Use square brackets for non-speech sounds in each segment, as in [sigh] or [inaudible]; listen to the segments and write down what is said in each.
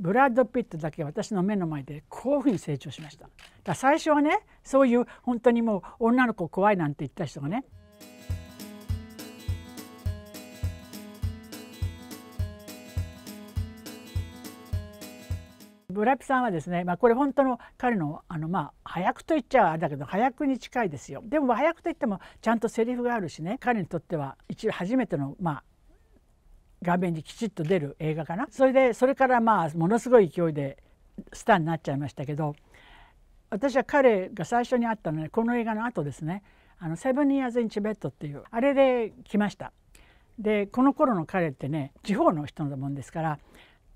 ブラッド・ピットだけ私の目の前でこういうふうに成長しましただ最初はねそういう本当にもう女の子怖いなんて言った人がねブラピさんはですね、まあ、これ本当の彼のあの、まあ、早くと言っちゃあれだけど早くに近いですよでも早くと言ってもちゃんとセリフがあるしね彼にとっては一応初めての、まあ、画面にきちっと出る映画かなそれでそれからまあものすごい勢いでスターになっちゃいましたけど私は彼が最初に会ったのはこの映画の後ですね「あのセブン・イヤーズ・イン・チベット」っていうあれで来ました。でこの頃の彼ってね地方の人だもんですから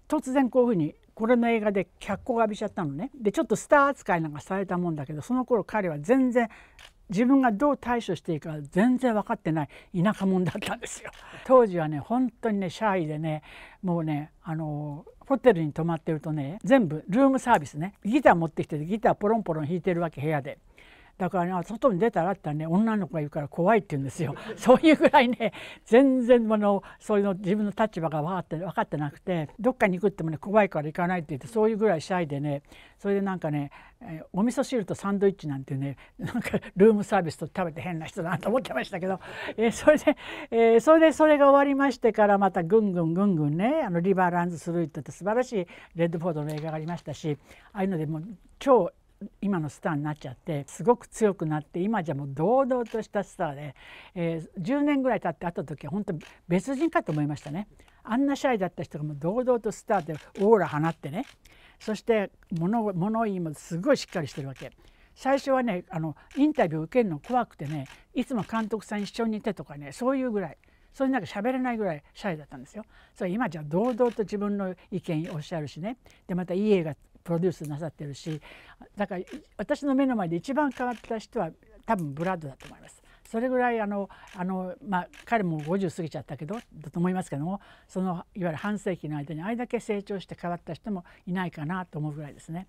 突然こういうふうにこれの映画で脚光を浴びちゃったのねでちょっとスター扱いなんかされたもんだけどその頃彼は全然自分がどう対処していいか全然分かってない田舎者だったんですよ [laughs] 当時はね本当にねシャイでねもうねあのホテルに泊まってるとね全部ルームサービスねギター持ってきてギターポロンポロン弾いてるわけ部屋でだからね外に出たらってね女の子がいるから怖いって言うんですよ [laughs] そういうぐらいね全然あのそういうの自分の立場が分かって分かってなくてどっかに行くってもね怖いから行かないって言ってそういうぐらいシャイでねそれでなんかねお味噌汁とサンドイッチなんてね [laughs] なんかルームサービスと食べて変な人だなと思ってましたけど、[laughs] えー、それで、えー、それでそれが終わりましてからまたぐんぐんぐんぐんねあのリバーランズスルートって素晴らしいレッドフォードの映画がありましたしああいうのでもう超今のスターになっちゃってすごく強くなって今じゃもう堂々としたスターで、えー、10年ぐらい経って会った時は本当別人かと思いましたね。あんなシャイだった人がもう堂々とスターでオーラ放ってねそして物物言いもすごいしっかりしてるわけ。最初はねあのインタビュー受けるの怖くてねいつも監督さん一緒にいてとかねそういうぐらいそういうなんか喋れないぐらいシャイだったんですよ。それ今じゃ堂々と自分の意見をおっしゃるしねでまたいい映画プロデュースなさってるしだから私の目の前で一番変わった人は多分ブラッドだと思います。それぐらいあのあの、まあ、彼も50過ぎちゃったけどだと思いますけどもそのいわゆる半世紀の間にあれだけ成長して変わった人もいないかなと思うぐらいですね。